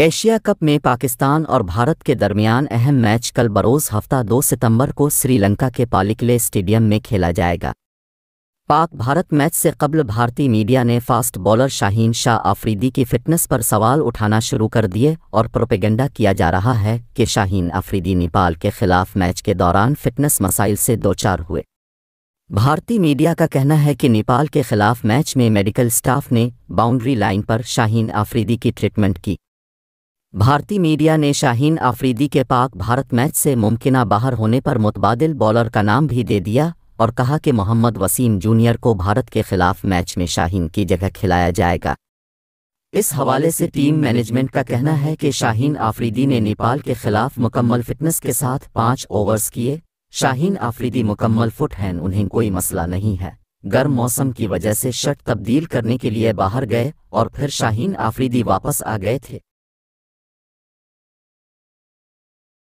Asia cup में पाकिस्तान और भारत के दरमियान अहम मैच कल बरोज़ हफ्ता 2 सितंबर को श्रीलंका के पालिकले स्टेडियम में खेला जाएगा पाक भारत मैच से कबल भारतीय मीडिया ने फास्ट बॉलर शाहीन शाह आफरीदी की फिटनेस पर सवाल उठाना शुरू कर दिए और प्रोपेगेंडा किया जा रहा है कि शाहीन आफरीदी नेपाल के खिलाफ मैच के दौरान फिटनेस मसाइल से दो चार हुए भारतीय मीडिया का कहना है कि नेपाल के खिलाफ मैच में मेडिकल स्टाफ ने बाउंड्री लाइन पर शाहीन आफरीदी की ट्रीटमेंट की भारतीय मीडिया ने शाहीन आफरीदी के पाक भारत मैच से मुमकिन बाहर होने पर मुतबाद बॉलर का नाम भी दे दिया और कहा कि मोहम्मद वसीम जूनियर को भारत के खिलाफ मैच में शाहीन की जगह खिलाया जाएगा इस हवाले से टीम मैनेजमेंट का कहना है कि शाहीन आफरीदी ने नेपाल के खिलाफ मुकम्मल फिटनेस के साथ पाँच ओवर्स किए शाहीन आफरीदी मुकम्मल फुट हैं उन्हें कोई मसला नहीं है गर्म मौसम की वजह से शर्ट तब्दील करने के लिए बाहर गए और फिर शाहीन आफरीदी वापस आ गए थे